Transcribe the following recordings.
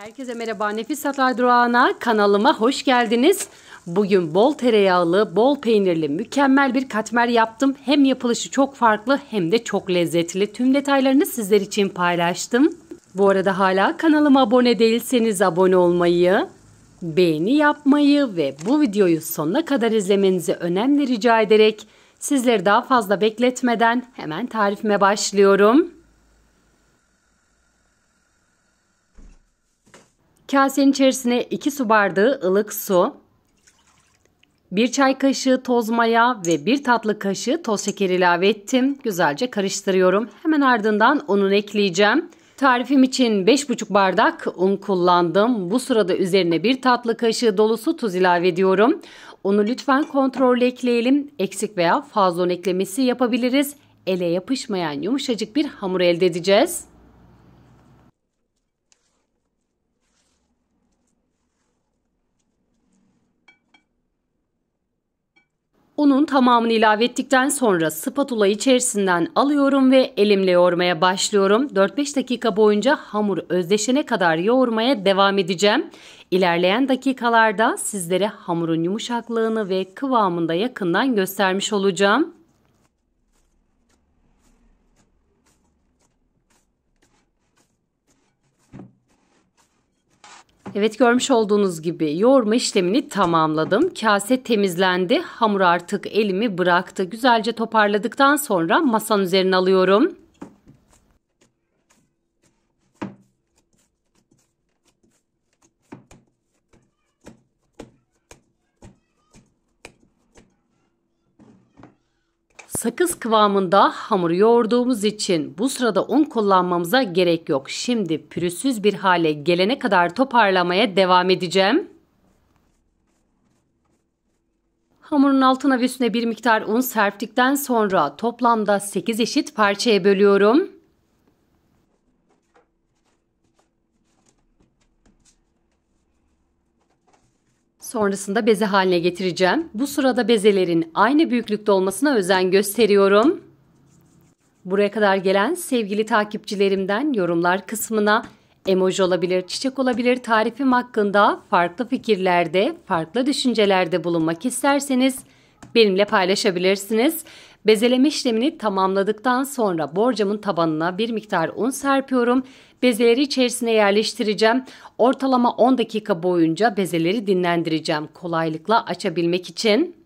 Herkese merhaba. Nefis Hatlar Durağı'na kanalıma hoş geldiniz. Bugün bol tereyağlı, bol peynirli mükemmel bir katmer yaptım. Hem yapılışı çok farklı hem de çok lezzetli. Tüm detaylarını sizler için paylaştım. Bu arada hala kanalıma abone değilseniz abone olmayı, beğeni yapmayı ve bu videoyu sonuna kadar izlemenizi önemli rica ederek sizleri daha fazla bekletmeden hemen tarifime başlıyorum. Kasenin içerisine 2 su bardağı ılık su, 1 çay kaşığı toz maya ve 1 tatlı kaşığı toz şeker ilave ettim. Güzelce karıştırıyorum. Hemen ardından ununu ekleyeceğim. Tarifim için 5,5 bardak un kullandım. Bu sırada üzerine 1 tatlı kaşığı dolusu tuz ilave ediyorum. Onu lütfen kontrollü ekleyelim. Eksik veya fazla un eklemesi yapabiliriz. Ele yapışmayan yumuşacık bir hamur elde edeceğiz. Unun tamamını ilave ettikten sonra spatula içerisinden alıyorum ve elimle yoğurmaya başlıyorum. 4-5 dakika boyunca hamur özdeşene kadar yoğurmaya devam edeceğim. İlerleyen dakikalarda sizlere hamurun yumuşaklığını ve kıvamını da yakından göstermiş olacağım. Evet görmüş olduğunuz gibi yoğurma işlemini tamamladım. Kase temizlendi. Hamur artık elimi bıraktı. Güzelce toparladıktan sonra masanın üzerine alıyorum. sakız kıvamında hamur yoğurduğumuz için bu sırada un kullanmamıza gerek yok. Şimdi pürüzsüz bir hale gelene kadar toparlamaya devam edeceğim. Hamurun altına ve üstüne bir miktar un serptikten sonra toplamda 8 eşit parçaya bölüyorum. Sonrasında beze haline getireceğim. Bu sırada bezelerin aynı büyüklükte olmasına özen gösteriyorum. Buraya kadar gelen sevgili takipçilerimden yorumlar kısmına emoji olabilir, çiçek olabilir tarifim hakkında farklı fikirlerde, farklı düşüncelerde bulunmak isterseniz benimle paylaşabilirsiniz. Bezeleme işlemini tamamladıktan sonra borcamın tabanına bir miktar un serpiyorum. Bezeleri içerisine yerleştireceğim. Ortalama 10 dakika boyunca bezeleri dinlendireceğim kolaylıkla açabilmek için.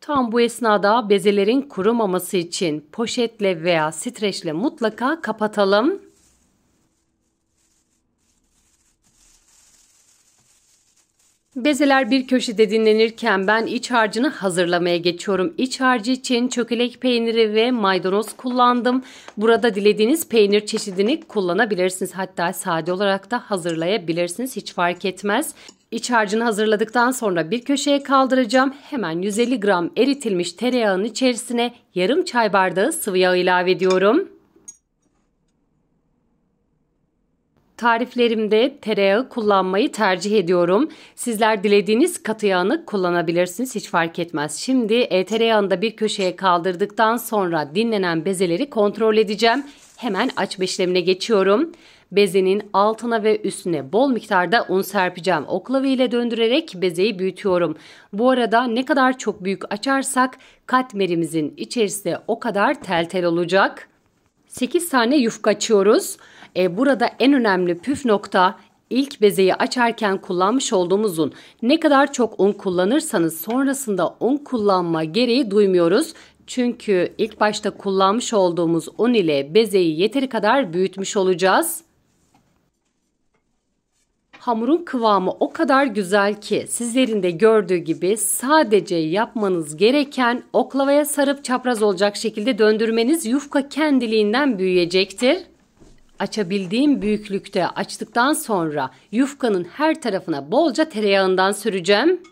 Tam bu esnada bezelerin kurumaması için poşetle veya streçle mutlaka kapatalım. Bezeler bir köşede dinlenirken ben iç harcını hazırlamaya geçiyorum. İç harcı için çökelek peyniri ve maydanoz kullandım. Burada dilediğiniz peynir çeşidini kullanabilirsiniz. Hatta sade olarak da hazırlayabilirsiniz. Hiç fark etmez. İç harcını hazırladıktan sonra bir köşeye kaldıracağım. Hemen 150 gram eritilmiş tereyağının içerisine yarım çay bardağı sıvı yağ ilave ediyorum. Tariflerimde tereyağı kullanmayı tercih ediyorum. Sizler dilediğiniz katı yağını kullanabilirsiniz. Hiç fark etmez. Şimdi e, tereyağını da bir köşeye kaldırdıktan sonra dinlenen bezeleri kontrol edeceğim. Hemen açma işlemine geçiyorum. Bezenin altına ve üstüne bol miktarda un serpeceğim. Oklava ile döndürerek bezeyi büyütüyorum. Bu arada ne kadar çok büyük açarsak katmerimizin içerisinde o kadar tel tel olacak. 8 tane yufka açıyoruz. E, burada en önemli püf nokta ilk bezeyi açarken kullanmış olduğumuz un. Ne kadar çok un kullanırsanız sonrasında un kullanma gereği duymuyoruz. Çünkü ilk başta kullanmış olduğumuz un ile bezeyi yeteri kadar büyütmüş olacağız. Hamurun kıvamı o kadar güzel ki sizlerin de gördüğü gibi sadece yapmanız gereken oklavaya sarıp çapraz olacak şekilde döndürmeniz yufka kendiliğinden büyüyecektir. Açabildiğim büyüklükte açtıktan sonra yufkanın her tarafına bolca tereyağından süreceğim.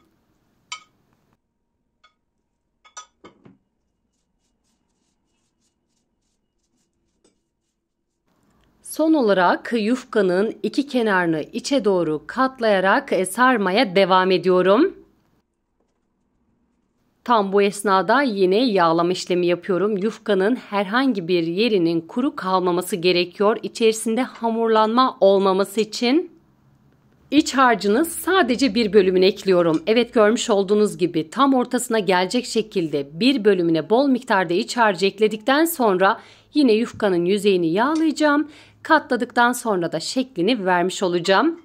Son olarak yufkanın iki kenarını içe doğru katlayarak sarmaya devam ediyorum. Tam bu esnada yine yağlama işlemi yapıyorum. Yufkanın herhangi bir yerinin kuru kalmaması gerekiyor. İçerisinde hamurlanma olmaması için. İç harcını sadece bir bölümüne ekliyorum. Evet görmüş olduğunuz gibi tam ortasına gelecek şekilde bir bölümüne bol miktarda iç harcı ekledikten sonra yine yufkanın yüzeyini yağlayacağım. Katladıktan sonra da şeklini vermiş olacağım.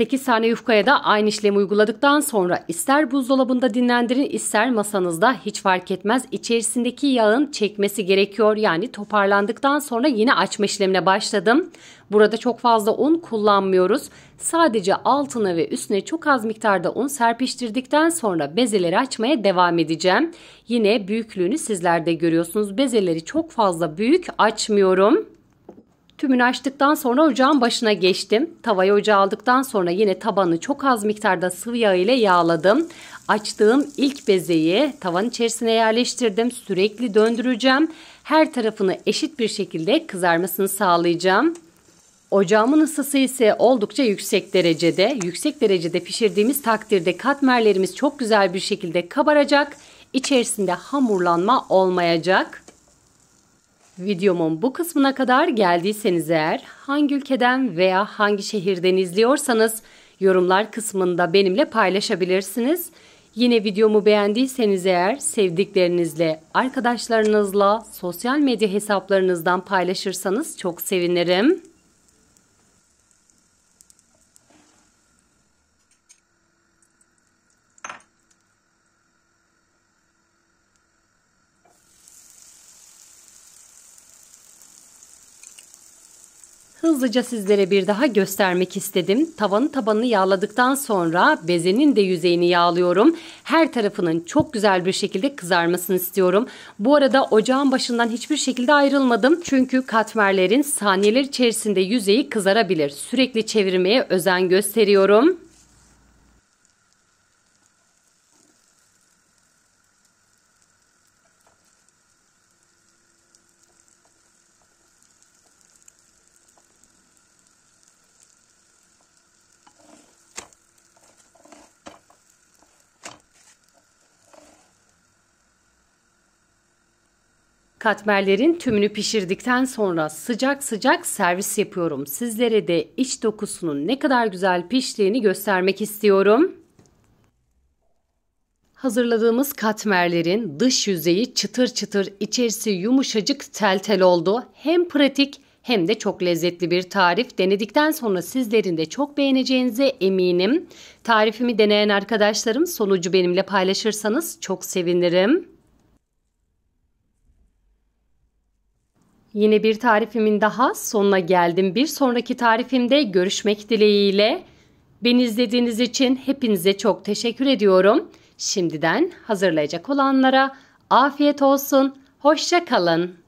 8 tane yufkaya da aynı işlemi uyguladıktan sonra ister buzdolabında dinlendirin ister masanızda hiç fark etmez içerisindeki yağın çekmesi gerekiyor. Yani toparlandıktan sonra yine açma işlemine başladım. Burada çok fazla un kullanmıyoruz. Sadece altına ve üstüne çok az miktarda un serpiştirdikten sonra bezeleri açmaya devam edeceğim. Yine büyüklüğünü sizler de görüyorsunuz. Bezeleri çok fazla büyük açmıyorum. Tümünü açtıktan sonra ocağın başına geçtim. Tavayı ocağa aldıktan sonra yine tabanı çok az miktarda sıvı yağ ile yağladım. Açtığım ilk bezeyi tavan içerisine yerleştirdim. Sürekli döndüreceğim. Her tarafını eşit bir şekilde kızarmasını sağlayacağım. Ocağımın ısısı ise oldukça yüksek derecede. Yüksek derecede pişirdiğimiz takdirde katmerlerimiz çok güzel bir şekilde kabaracak. İçerisinde hamurlanma olmayacak. Videomun bu kısmına kadar geldiyseniz eğer hangi ülkeden veya hangi şehirden izliyorsanız yorumlar kısmında benimle paylaşabilirsiniz. Yine videomu beğendiyseniz eğer sevdiklerinizle, arkadaşlarınızla, sosyal medya hesaplarınızdan paylaşırsanız çok sevinirim. hızlıca sizlere bir daha göstermek istedim. Tavanı tabanını yağladıktan sonra bezenin de yüzeyini yağlıyorum. Her tarafının çok güzel bir şekilde kızarmasını istiyorum. Bu arada ocağın başından hiçbir şekilde ayrılmadım. Çünkü katmerlerin saniyeler içerisinde yüzeyi kızarabilir. Sürekli çevirmeye özen gösteriyorum. Katmerlerin tümünü pişirdikten sonra sıcak sıcak servis yapıyorum. Sizlere de iç dokusunun ne kadar güzel piştiğini göstermek istiyorum. Hazırladığımız katmerlerin dış yüzeyi çıtır çıtır, içerisi yumuşacık tel tel oldu. Hem pratik hem de çok lezzetli bir tarif. Denedikten sonra sizlerin de çok beğeneceğinize eminim. Tarifimi deneyen arkadaşlarım sonucu benimle paylaşırsanız çok sevinirim. Yine bir tarifimin daha sonuna geldim. Bir sonraki tarifimde görüşmek dileğiyle. Beni izlediğiniz için hepinize çok teşekkür ediyorum. Şimdiden hazırlayacak olanlara afiyet olsun. Hoşça kalın.